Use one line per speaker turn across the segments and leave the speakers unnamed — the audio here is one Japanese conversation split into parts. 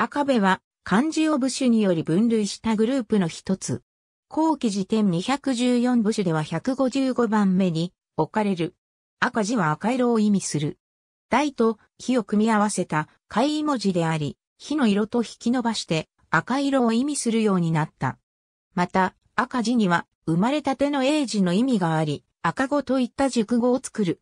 赤部は漢字を部首により分類したグループの一つ。後期辞典214部首では155番目に置かれる。赤字は赤色を意味する。台と火を組み合わせた貝文字であり、火の色と引き伸ばして赤色を意味するようになった。また、赤字には生まれたての英字の意味があり、赤語といった熟語を作る。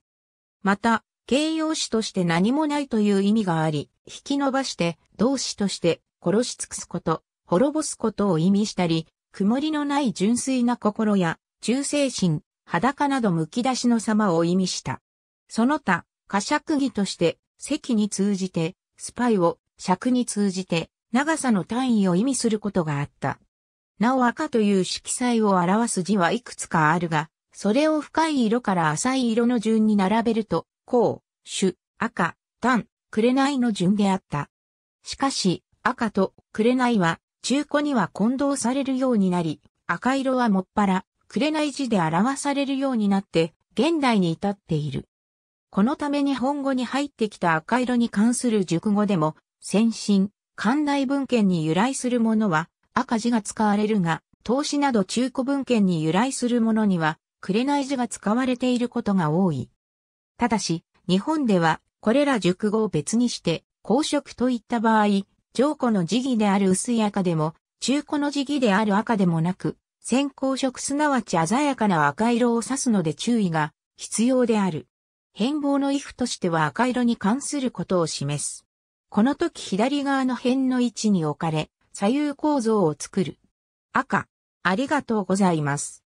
また、形容詞として何もないという意味があり、引き伸ばして同志として殺し尽くすこと、滅ぼすことを意味したり、曇りのない純粋な心や忠誠心、裸などむき出しの様を意味した。その他、呵尺儀として、席に通じて、スパイを、尺に通じて、長さの単位を意味することがあった。なお赤という色彩を表す字はいくつかあるが、それを深い色から浅い色の順に並べると、こう、種、赤、単、紅の順であった。しかし、赤と紅は中古には混同されるようになり、赤色はもっぱら、紅字で表されるようになって、現代に至っている。このため日本語に入ってきた赤色に関する熟語でも、先進、関内文献に由来するものは赤字が使われるが、投資など中古文献に由来するものには、紅字が使われていることが多い。ただし、日本ではこれら熟語を別にして、公職といった場合、上古の時期である薄い赤でも、中古の時期である赤でもなく、先行色すなわち鮮やかな赤色を指すので注意が必要である。変貌の if としては赤色に関することを示す。この時左側の辺の位置に置かれ、左右構造を作る。赤、ありがとうご
ざいます。